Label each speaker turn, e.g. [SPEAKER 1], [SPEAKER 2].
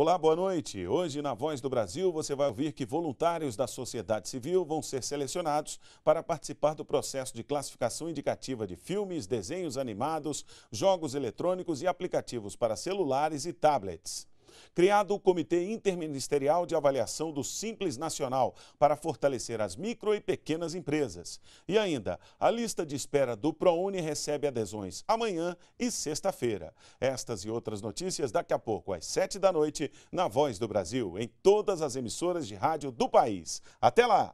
[SPEAKER 1] Olá, boa noite. Hoje, na Voz do Brasil, você vai ouvir que voluntários da sociedade civil vão ser selecionados para participar do processo de classificação indicativa de filmes, desenhos animados, jogos eletrônicos e aplicativos para celulares e tablets criado o Comitê Interministerial de Avaliação do Simples Nacional para fortalecer as micro e pequenas empresas. E ainda, a lista de espera do ProUni recebe adesões amanhã e sexta-feira. Estas e outras notícias daqui a pouco, às sete da noite, na Voz do Brasil, em todas as emissoras de rádio do país. Até lá!